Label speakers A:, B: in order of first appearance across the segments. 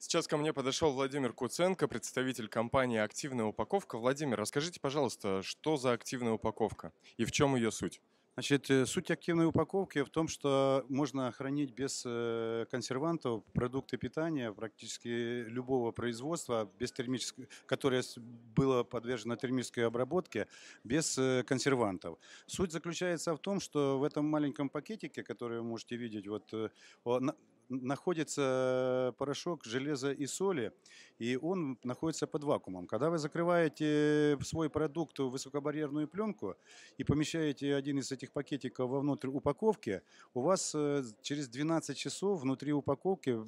A: Сейчас ко мне подошел Владимир Куценко, представитель компании «Активная упаковка».
B: Владимир, расскажите, пожалуйста, что за активная упаковка и в чем ее суть? Значит, э, суть активной упаковки в том, что можно хранить без э, консервантов продукты питания практически любого производства, без термической, которое было подвержено термической обработке, без э, консервантов. Суть заключается в том, что в этом маленьком пакетике, который вы можете видеть, вот находится порошок железа и соли, и он находится под вакуумом. Когда вы закрываете свой продукт в высокобарьерную пленку и помещаете один из этих пакетиков вовнутрь упаковки, у вас э, через 12 часов внутри упаковки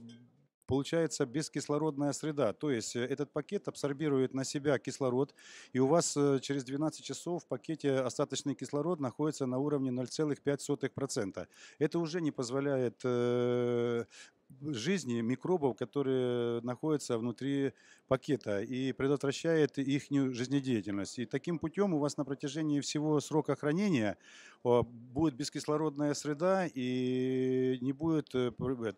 B: получается бескислородная среда. То есть э, этот пакет абсорбирует на себя кислород, и у вас э, через 12 часов в пакете остаточный кислород находится на уровне 0,5%. Это уже не позволяет э, жизни микробов, которые находятся внутри пакета и предотвращает их жизнедеятельность. И таким путем у вас на протяжении всего срока хранения будет бескислородная среда и не будет э, э,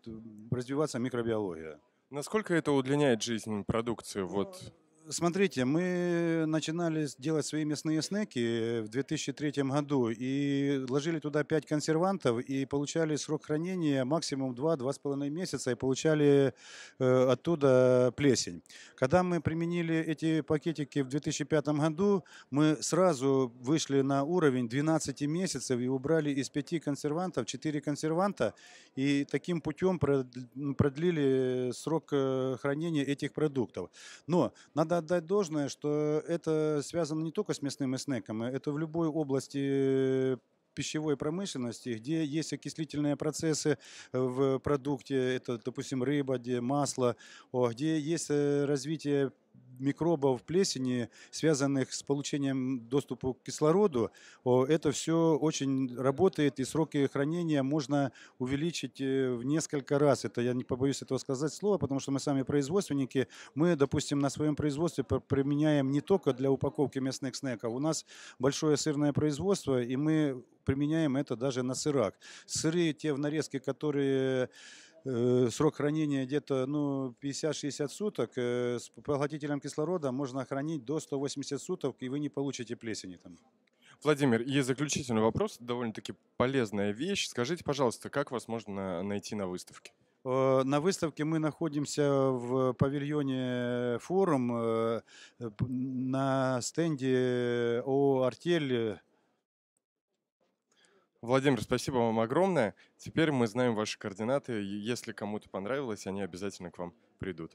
B: развиваться микробиология.
A: Насколько это удлиняет жизнь продукции? Вот
B: Смотрите, мы начинали делать свои мясные снеки в 2003 году и ложили туда 5 консервантов и получали срок хранения максимум 2-2,5 месяца и получали э, оттуда плесень. Когда мы применили эти пакетики в 2005 году, мы сразу вышли на уровень 12 месяцев и убрали из 5 консервантов 4 консерванта и таким путем продлили срок э, хранения этих продуктов. Но надо надо отдать должное, что это связано не только с мясным снеком, а это в любой области э, пищевой промышленности, где есть окислительные процессы в продукте, это, допустим, рыба, где масло, где есть э, развитие микробов, плесени, связанных с получением доступа к кислороду, это все очень работает, и сроки хранения можно увеличить э, в несколько раз. Это я не побоюсь этого сказать слово, потому что мы сами производственники, мы, допустим, на своем производстве применяем не только для упаковки мясных снеков. У нас большое сырное производство, и мы применяем это даже на сырах. Сыры, те в нарезке, которые Э, срок хранения где-то ну, 50-60 суток. Э, с поглотителем кислорода можно хранить до 180 суток, и вы не получите плесени там.
A: Владимир, и заключительный вопрос, довольно-таки полезная вещь. Скажите, пожалуйста, как вас можно найти на выставке?
B: Э, на выставке мы находимся в павильоне «Форум» на стенде О «Артель»
A: Владимир, спасибо вам огромное. Теперь мы знаем ваши координаты. Если кому-то понравилось, они обязательно к вам придут.